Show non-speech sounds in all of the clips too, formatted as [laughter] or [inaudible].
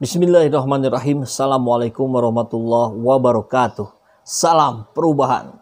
Bismillahirrahmanirrahim. Assalamualaikum warahmatullahi wabarakatuh. Salam perubahan.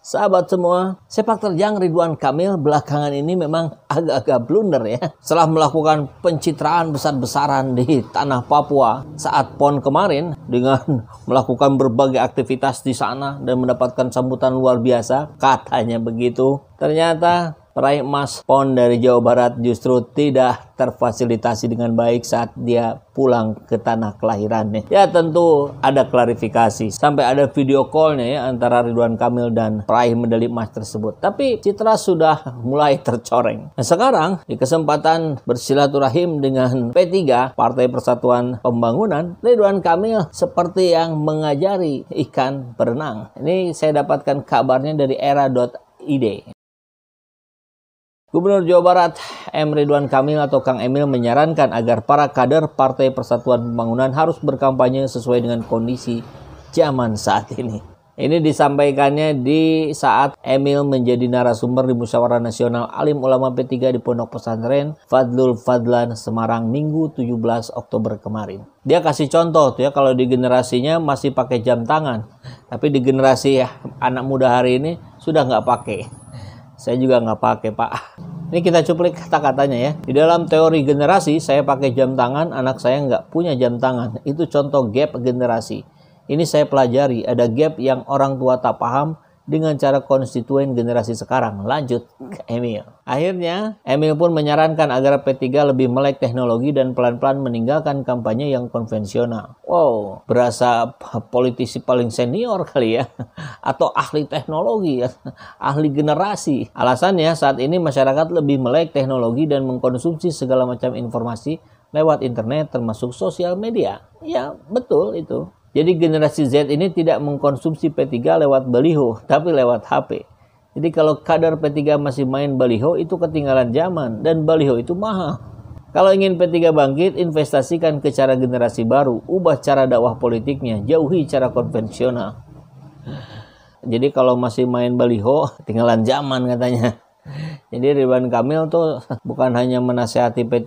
Sahabat semua, sepak terjang Ridwan Kamil belakangan ini memang agak-agak blunder ya. Setelah melakukan pencitraan besar-besaran di tanah Papua saat PON kemarin dengan [laughs] melakukan berbagai aktivitas di sana dan mendapatkan sambutan luar biasa, katanya begitu. Ternyata peraih emas PON dari Jawa Barat justru tidak terfasilitasi dengan baik saat dia pulang ke tanah kelahirannya. Ya tentu ada klarifikasi. Sampai ada video callnya ya antara Ridwan Kamil dan peraih medali emas tersebut. Tapi citra sudah mulai tercoreng. Nah sekarang di kesempatan bersilaturahim dengan P3, Partai Persatuan Pembangunan, Ridwan Kamil seperti yang mengajari ikan berenang. Ini saya dapatkan kabarnya dari era.id. Gubernur Jawa Barat M. Ridwan Kamil atau Kang Emil menyarankan agar para kader Partai Persatuan Pembangunan harus berkampanye sesuai dengan kondisi zaman saat ini. Ini disampaikannya di saat Emil menjadi narasumber di Musyawarah Nasional Alim Ulama P3 di Pondok Pesantren Fadlul Fadlan Semarang Minggu 17 Oktober kemarin. Dia kasih contoh tuh ya kalau di generasinya masih pakai jam tangan, tapi di generasi anak muda hari ini sudah nggak pakai saya juga nggak pakai, Pak. Ini kita cuplik kata-katanya ya. Di dalam teori generasi, saya pakai jam tangan, anak saya nggak punya jam tangan. Itu contoh gap generasi. Ini saya pelajari, ada gap yang orang tua tak paham, dengan cara konstituen generasi sekarang. Lanjut ke Emil. Akhirnya, Emil pun menyarankan agar P3 lebih melek teknologi dan pelan-pelan meninggalkan kampanye yang konvensional. Wow, berasa politisi paling senior kali ya. [laughs] Atau ahli teknologi, ya. [laughs] ahli generasi. Alasannya, saat ini masyarakat lebih melek teknologi dan mengkonsumsi segala macam informasi lewat internet termasuk sosial media. Ya, betul itu. Jadi generasi Z ini tidak mengkonsumsi P3 lewat baliho, tapi lewat HP. Jadi kalau kadar P3 masih main baliho itu ketinggalan zaman dan baliho itu mahal. Kalau ingin P3 bangkit, investasikan ke cara generasi baru, ubah cara dakwah politiknya, jauhi cara konvensional. Jadi kalau masih main baliho, [laughs] ketinggalan zaman katanya. Jadi Ridwan Kamil tuh bukan hanya menasehati P3,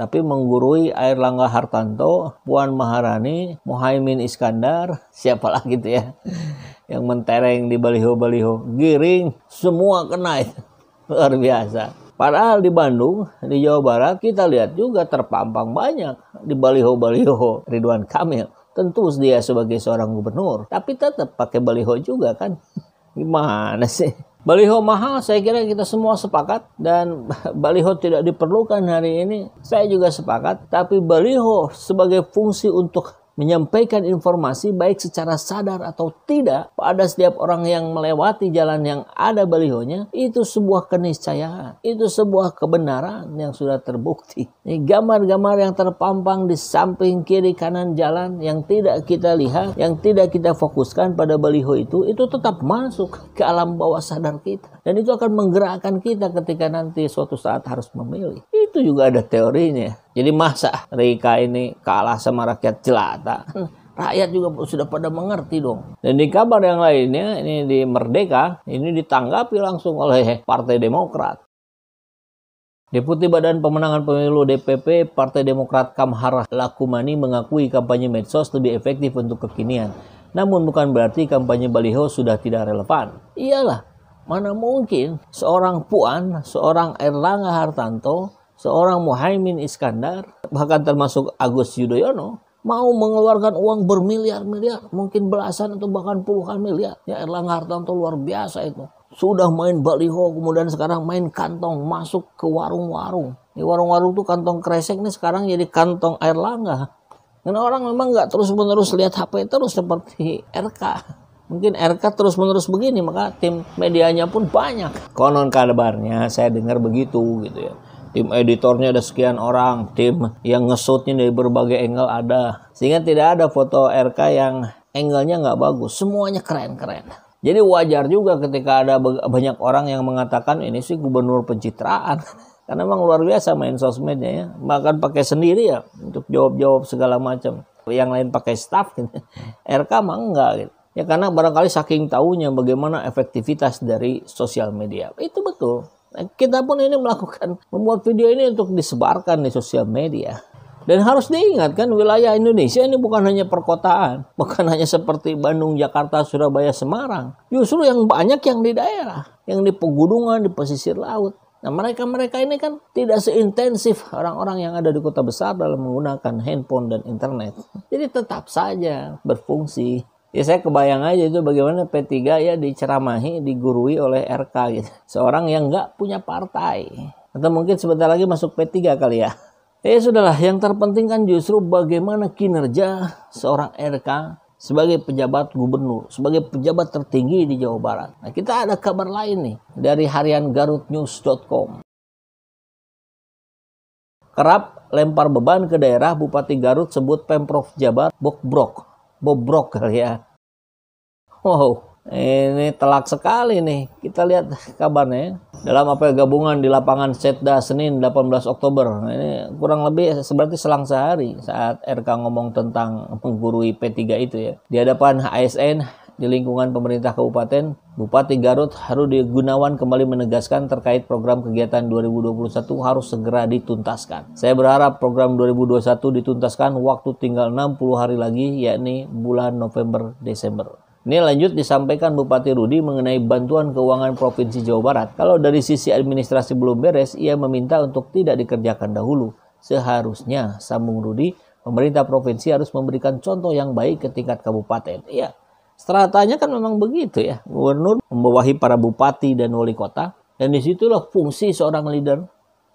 tapi menggurui Air Langga Hartanto, Puan Maharani, Mohaimin Iskandar, siapa lagi itu ya, [laughs] yang mentereng di baliho-baliho, giring, semua kena itu. [laughs] Luar biasa. Padahal di Bandung, di Jawa Barat, kita lihat juga terpampang banyak di baliho-baliho Ridwan Kamil. Tentu dia sebagai seorang gubernur, tapi tetap pakai baliho juga kan. [laughs] Gimana sih? Baliho mahal, saya kira kita semua sepakat dan [laughs] baliho tidak diperlukan hari ini. Saya juga sepakat, tapi baliho sebagai fungsi untuk menyampaikan informasi baik secara sadar atau tidak pada setiap orang yang melewati jalan yang ada balihonya itu sebuah keniscayaan, itu sebuah kebenaran yang sudah terbukti. Ini gambar-gambar yang terpampang di samping kiri kanan jalan yang tidak kita lihat, yang tidak kita fokuskan pada baliho itu, itu tetap masuk ke alam bawah sadar kita. Dan itu akan menggerakkan kita ketika nanti suatu saat harus memilih itu juga ada teorinya. Jadi masa Rika ini kalah sama rakyat jelata? Hmm, rakyat juga sudah pada mengerti dong. Dan di kabar yang lainnya, ini di Merdeka, ini ditanggapi langsung oleh Partai Demokrat. Deputi Badan Pemenangan Pemilu DPP Partai Demokrat Kamhar Lakumani mengakui kampanye medsos lebih efektif untuk kekinian. Namun bukan berarti kampanye baliho sudah tidak relevan. Iyalah, mana mungkin seorang Puan, seorang Erlangga Hartanto seorang Muhaimin Iskandar, bahkan termasuk Agus Yudhoyono, mau mengeluarkan uang bermiliar-miliar, mungkin belasan atau bahkan puluhan miliar. Ya Erlangga Hartanto luar biasa itu. Sudah main baliho, kemudian sekarang main kantong, masuk ke warung-warung. Di warung-warung itu kantong kresek nih sekarang jadi kantong air langga. Karena orang memang nggak terus-menerus lihat HP terus seperti RK. Mungkin RK terus-menerus begini, maka tim medianya pun banyak. Konon kabarnya saya dengar begitu gitu ya tim editornya ada sekian orang, tim yang ngesutnya dari berbagai angle ada. Sehingga tidak ada foto RK yang angle-nya nggak bagus, semuanya keren-keren. Jadi wajar juga ketika ada banyak orang yang mengatakan ini sih gubernur pencitraan. [laughs] Karena memang luar biasa main sosmednya ya. Bahkan pakai sendiri ya untuk jawab-jawab segala macam. Yang lain pakai staff gitu. [laughs] RK mah enggak gitu. Ya karena barangkali saking tahunya bagaimana efektivitas dari sosial media. Itu betul. Nah, kita pun ini melakukan membuat video ini untuk disebarkan di sosial media. Dan harus diingat kan wilayah Indonesia ini bukan hanya perkotaan, [laughs] bukan hanya seperti Bandung, Jakarta, Surabaya, Semarang. Justru yang banyak yang di daerah, yang di pegunungan, di pesisir laut. Nah mereka-mereka ini kan tidak seintensif orang-orang yang ada di kota besar dalam menggunakan handphone dan internet. Jadi tetap saja berfungsi ya saya kebayang aja itu bagaimana P3 ya diceramahi, digurui oleh RK gitu. Seorang yang nggak punya partai. Atau mungkin sebentar lagi masuk P3 kali ya. Ya sudahlah, yang terpenting kan justru bagaimana kinerja seorang RK sebagai pejabat gubernur, sebagai pejabat tertinggi di Jawa Barat. Nah, kita ada kabar lain nih dari harian garutnews.com. Kerap lempar beban ke daerah Bupati Garut sebut Pemprov Jabar bokbrok bobrok kali ya. Wow, ini telak sekali nih. Kita lihat kabarnya. Dalam apa gabungan di lapangan Setda Senin 18 Oktober. Nah, ini kurang lebih seperti selang sehari saat RK ngomong tentang menggurui P3 itu ya. Di hadapan ASN, di lingkungan pemerintah kabupaten, Bupati Garut Harudi Gunawan kembali menegaskan terkait program kegiatan 2021 harus segera dituntaskan. Saya berharap program 2021 dituntaskan waktu tinggal 60 hari lagi yakni bulan November Desember. Ini lanjut disampaikan Bupati Rudi mengenai bantuan keuangan Provinsi Jawa Barat. Kalau dari sisi administrasi belum beres, ia meminta untuk tidak dikerjakan dahulu. Seharusnya, sambung Rudi, pemerintah provinsi harus memberikan contoh yang baik ke tingkat kabupaten. Iya, Stratanya kan memang begitu ya. Gubernur membawahi para bupati dan wali kota. Dan disitulah fungsi seorang leader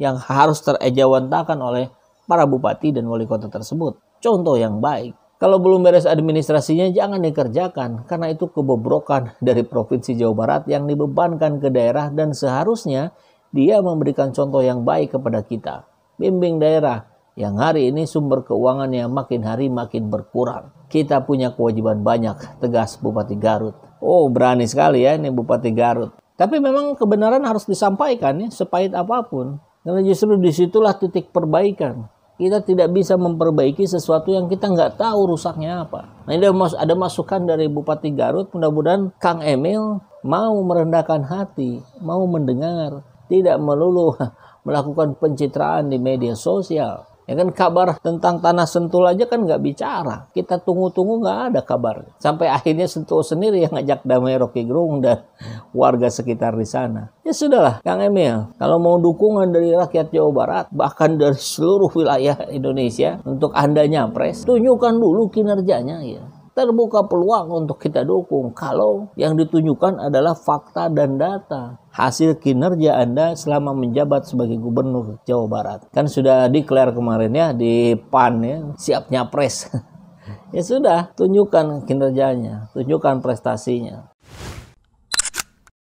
yang harus terejawantakan oleh para bupati dan wali kota tersebut. Contoh yang baik. Kalau belum beres administrasinya jangan dikerjakan karena itu kebobrokan dari Provinsi Jawa Barat yang dibebankan ke daerah dan seharusnya dia memberikan contoh yang baik kepada kita. Bimbing daerah yang hari ini sumber keuangannya makin hari makin berkurang kita punya kewajiban banyak, tegas Bupati Garut. Oh, berani sekali ya ini Bupati Garut. Tapi memang kebenaran harus disampaikan ya, sepahit apapun. Karena justru disitulah titik perbaikan. Kita tidak bisa memperbaiki sesuatu yang kita nggak tahu rusaknya apa. Nah, ini ada, ada masukan dari Bupati Garut, mudah-mudahan Kang Emil mau merendahkan hati, mau mendengar, tidak melulu [laughs] melakukan pencitraan di media sosial Ya kan kabar tentang tanah sentul aja kan nggak bicara. Kita tunggu-tunggu nggak ada kabar. Sampai akhirnya sentul sendiri yang ngajak damai Rocky Gerung dan warga sekitar di sana. Ya sudahlah, Kang Emil. Kalau mau dukungan dari rakyat Jawa Barat, bahkan dari seluruh wilayah Indonesia untuk Anda nyapres, tunjukkan dulu kinerjanya ya terbuka peluang untuk kita dukung kalau yang ditunjukkan adalah fakta dan data hasil kinerja Anda selama menjabat sebagai gubernur Jawa Barat. Kan sudah declare kemarin ya di PAN ya, siap nyapres. [laughs] ya sudah, tunjukkan kinerjanya, tunjukkan prestasinya.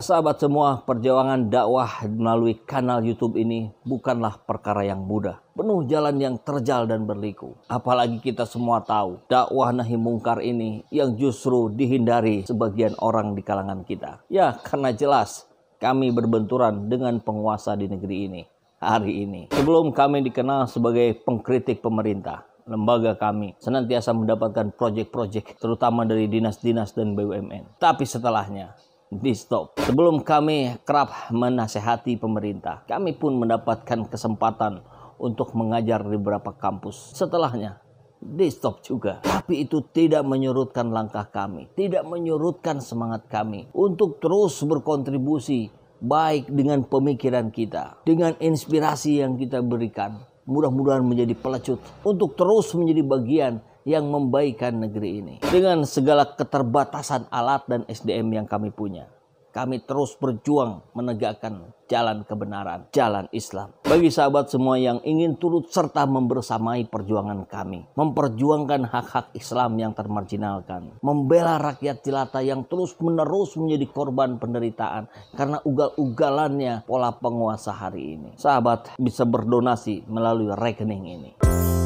Sahabat semua, perjuangan dakwah melalui kanal YouTube ini bukanlah perkara yang mudah. Penuh jalan yang terjal dan berliku. Apalagi kita semua tahu, dakwah nahi mungkar ini yang justru dihindari sebagian orang di kalangan kita. Ya, karena jelas kami berbenturan dengan penguasa di negeri ini hari ini. Sebelum kami dikenal sebagai pengkritik pemerintah, lembaga kami senantiasa mendapatkan proyek-proyek terutama dari dinas-dinas dan BUMN. Tapi setelahnya, di stop. Sebelum kami kerap menasehati pemerintah, kami pun mendapatkan kesempatan untuk mengajar di beberapa kampus. Setelahnya, di stop juga. Tapi itu tidak menyurutkan langkah kami, tidak menyurutkan semangat kami untuk terus berkontribusi baik dengan pemikiran kita, dengan inspirasi yang kita berikan. Mudah-mudahan menjadi pelecut untuk terus menjadi bagian yang membaikan negeri ini. Dengan segala keterbatasan alat dan SDM yang kami punya, kami terus berjuang menegakkan jalan kebenaran, jalan Islam. Bagi sahabat semua yang ingin turut serta membersamai perjuangan kami, memperjuangkan hak-hak Islam yang termarginalkan, membela rakyat jelata yang terus-menerus menjadi korban penderitaan karena ugal-ugalannya pola penguasa hari ini. Sahabat bisa berdonasi melalui rekening ini.